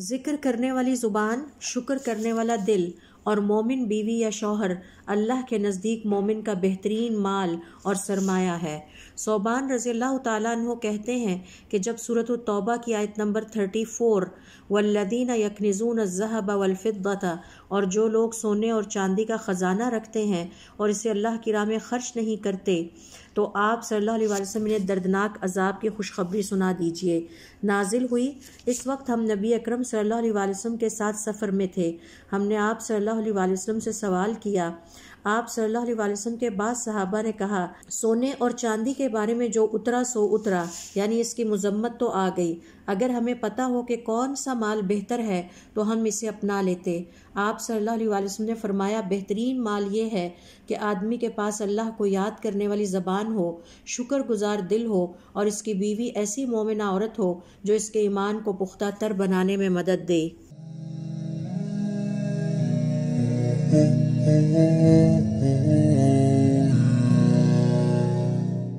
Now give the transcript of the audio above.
जिक्र करने वाली ज़ुबान शुक्र करने वाला दिल और मोमिन बीवी या शौहर अल्लाह के नज़दीक मोमिन का बेहतरीन माल और सरमाया है सोबान रज़ी अल्लाह तु कहते हैं कि जब सूरत तौबा की आयत नंबर थर्टी फ़ोर वल्लदीन यकनजून जहब वलफ़ता और जो लोग सोने और चांदी का ख़जाना रखते हैं और इसे अल्लाह की राह में ख़र्च नहीं करते तो आप सल्लल्लाहु अलैहि वसल्लम ने दर्दनाक अजाब की खुशखबरी सुना दीजिए नाजिल हुई इस वक्त हम नबी अकरम सल्लल्लाहु अलैहि वसल्लम के साथ सफ़र में थे हमने आप सल्लल्लाहु अलैहि वसल्लम से सवाल किया आप सल्लल्लाहु अलैहि वसल्लम के बाद सहाबा ने कहा सोने और चांदी के बारे में जो उतरा सो उतरा यानी इसकी मजम्मत तो आ गई अगर हमें पता हो कि कौन सा माल बेहतर है तो हम इसे अपना लेते आप सल्लल्लाहु अलैहि वसल्लम ने फरमाया बेहतरीन माल ये है कि आदमी के पास अल्लाह को याद करने वाली ज़बान ईमान हो गुजार दिल हो और इसकी बीवी ऐसी मोमिना औरत हो जो इसके ईमान को पुख्ता तर बनाने में मदद दे Mm-hmm.